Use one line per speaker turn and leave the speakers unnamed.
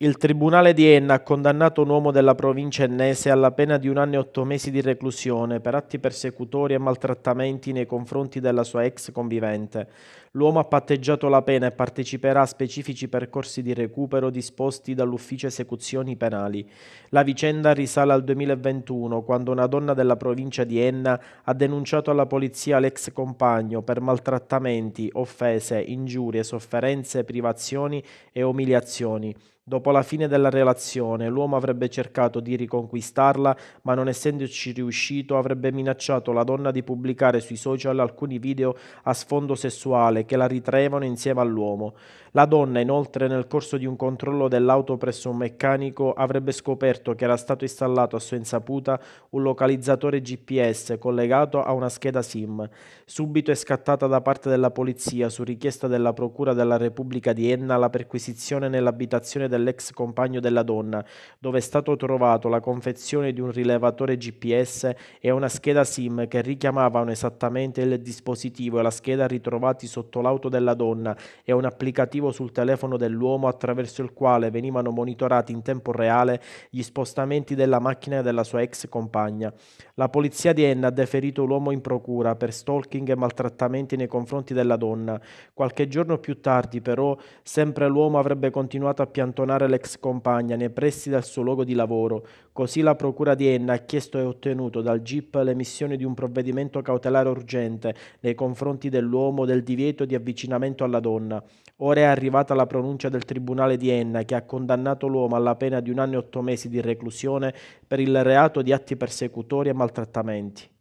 Il Tribunale di Enna ha condannato un uomo della provincia ennese alla pena di un anno e otto mesi di reclusione per atti persecutori e maltrattamenti nei confronti della sua ex convivente. L'uomo ha patteggiato la pena e parteciperà a specifici percorsi di recupero disposti dall'ufficio esecuzioni penali. La vicenda risale al 2021, quando una donna della provincia di Enna ha denunciato alla polizia l'ex compagno per maltrattamenti, offese, ingiurie, sofferenze, privazioni e umiliazioni. Dopo la fine della relazione, l'uomo avrebbe cercato di riconquistarla, ma non essendoci riuscito avrebbe minacciato la donna di pubblicare sui social alcuni video a sfondo sessuale che la ritraevano insieme all'uomo. La donna, inoltre, nel corso di un controllo dell'auto presso un meccanico, avrebbe scoperto che era stato installato a sua insaputa un localizzatore GPS collegato a una scheda SIM. Subito è scattata da parte della polizia, su richiesta della Procura della Repubblica di Enna, la perquisizione nell'abitazione del dell'ex compagno della donna, dove è stato trovato la confezione di un rilevatore GPS e una scheda SIM che richiamavano esattamente il dispositivo e la scheda ritrovati sotto l'auto della donna e un applicativo sul telefono dell'uomo attraverso il quale venivano monitorati in tempo reale gli spostamenti della macchina della sua ex compagna. La polizia di Enna ha deferito l'uomo in procura per stalking e maltrattamenti nei confronti della donna. Qualche giorno più tardi, però, sempre l'uomo avrebbe continuato a piantonare paragonare l'ex compagna nei pressi del suo luogo di lavoro. Così la Procura di Enna ha chiesto e ottenuto dal GIP l'emissione di un provvedimento cautelare urgente nei confronti dell'uomo del divieto di avvicinamento alla donna. Ora è arrivata la pronuncia del Tribunale di Enna che ha condannato l'uomo alla pena di un anno e otto mesi di reclusione per il reato di atti persecutori e maltrattamenti.